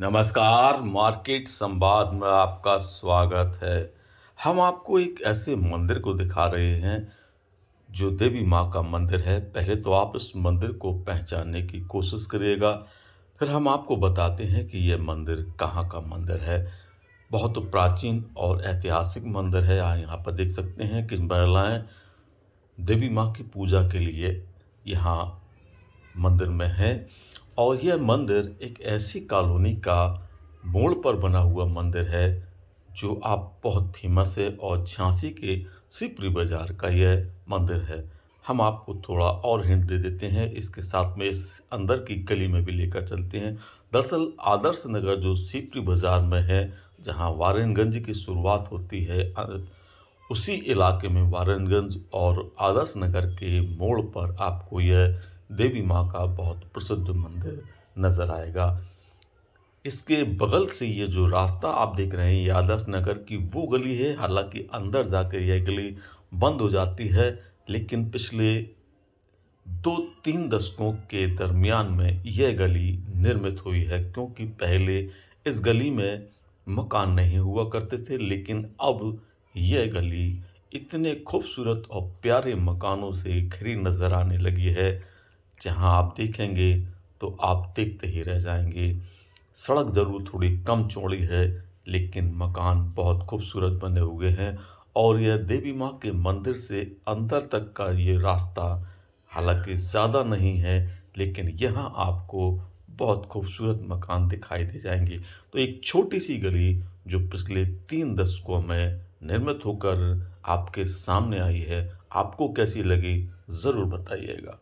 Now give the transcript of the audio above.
नमस्कार मार्केट संवाद में आपका स्वागत है हम आपको एक ऐसे मंदिर को दिखा रहे हैं जो देवी माँ का मंदिर है पहले तो आप इस मंदिर को पहचानने की कोशिश करिएगा फिर हम आपको बताते हैं कि यह मंदिर कहाँ का मंदिर है बहुत प्राचीन और ऐतिहासिक मंदिर है यहाँ पर देख सकते हैं कि महिलाएँ देवी माँ की पूजा के लिए यहाँ मंदिर में है और यह मंदिर एक ऐसी कॉलोनी का मोड़ पर बना हुआ मंदिर है जो आप बहुत फेमस है और झांसी के सिपरी बाज़ार का यह मंदिर है हम आपको थोड़ा और हिंट दे देते हैं इसके साथ में इस अंदर की गली में भी लेकर चलते हैं दरअसल आदर्श नगर जो सिपरी बाज़ार में है जहां वारनगंज की शुरुआत होती है उसी इलाके में वारनगंज और आदर्श नगर के मोड़ पर आपको यह देवी माँ का बहुत प्रसिद्ध मंदिर नज़र आएगा इसके बगल से ये जो रास्ता आप देख रहे हैं ये आदर्श नगर की वो गली है हालांकि अंदर जाकर यह गली बंद हो जाती है लेकिन पिछले दो तीन दशकों के दरमियान में यह गली निर्मित हुई है क्योंकि पहले इस गली में मकान नहीं हुआ करते थे लेकिन अब यह गली इतने खूबसूरत और प्यारे मकानों से घिरी नज़र आने लगी है जहाँ आप देखेंगे तो आप देखते ही रह जाएंगे सड़क ज़रूर थोड़ी कम चौड़ी है लेकिन मकान बहुत खूबसूरत बने हुए हैं और यह देवी माँ के मंदिर से अंदर तक का ये रास्ता हालांकि ज़्यादा नहीं है लेकिन यहाँ आपको बहुत खूबसूरत मकान दिखाई दे जाएंगे तो एक छोटी सी गली जो पिछले तीन दशकों में निर्मित होकर आपके सामने आई है आपको कैसी लगी ज़रूर बताइएगा